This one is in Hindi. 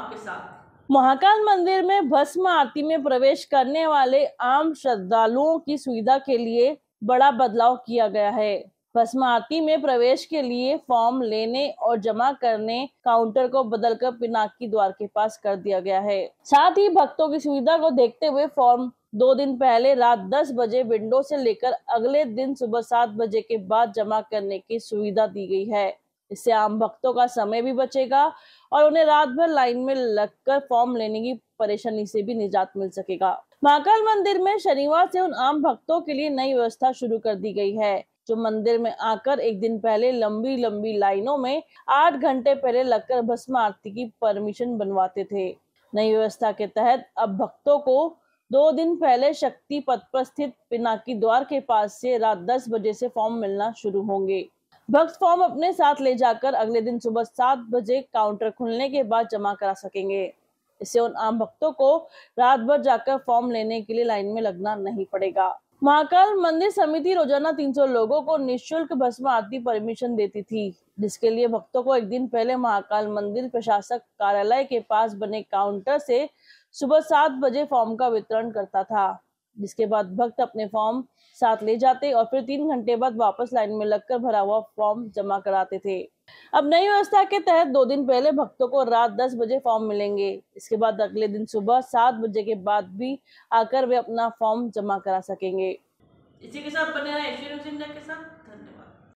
आपके साथ महाकाल मंदिर में भस्म आरती में प्रवेश करने वाले आम श्रद्धालुओं की सुविधा के लिए बड़ा बदलाव किया गया है भस्म आरती में प्रवेश के लिए फॉर्म लेने और जमा करने काउंटर को बदलकर पिनाकी द्वार के पास कर दिया गया है साथ ही भक्तों की सुविधा को देखते हुए फॉर्म दो दिन पहले रात 10 बजे विंडो से लेकर अगले दिन सुबह 7 बजे के बाद जमा करने की सुविधा दी गई है इससे आम भक्तों का समय भी बचेगा और उन्हें रात भर लाइन में लगकर फॉर्म लेने की परेशानी से भी निजात मिल सकेगा महाकाल मंदिर में शनिवार से उन आम भक्तों के लिए नई व्यवस्था शुरू कर दी गई है जो मंदिर में आकर एक दिन पहले लंबी लंबी लाइनों में आठ घंटे पहले लगकर भस्म आरती की परमिशन बनवाते थे नई व्यवस्था के तहत अब भक्तों को दो दिन पहले शक्ति पथ पर स्थित पिनाकी द्वार के पास से रात दस बजे से फॉर्म मिलना शुरू होंगे भक्त फॉर्म अपने साथ ले जाकर अगले दिन सुबह सात बजे काउंटर खुलने के बाद जमा करा सकेंगे इससे उन आम भक्तों को रात भर जाकर फॉर्म लेने के लिए लाइन में लगना नहीं पड़ेगा महाकाल मंदिर समिति रोजाना 300 लोगों को निशुल्क भस्म आदि परमिशन देती थी जिसके लिए भक्तों को एक दिन पहले महाकाल मंदिर प्रशासक कार्यालय के पास बने काउंटर से सुबह सात बजे फॉर्म का वितरण करता था जिसके बाद भक्त अपने फॉर्म साथ ले जाते और फिर तीन घंटे बाद वापस लाइन में लगकर भरा हुआ फॉर्म जमा कराते थे अब नई व्यवस्था के तहत दो दिन पहले भक्तों को रात दस बजे फॉर्म मिलेंगे इसके बाद अगले दिन सुबह सात बजे के बाद भी आकर वे अपना फॉर्म जमा करा सकेंगे इसी के साथ बने रहे के साथ धन्यवाद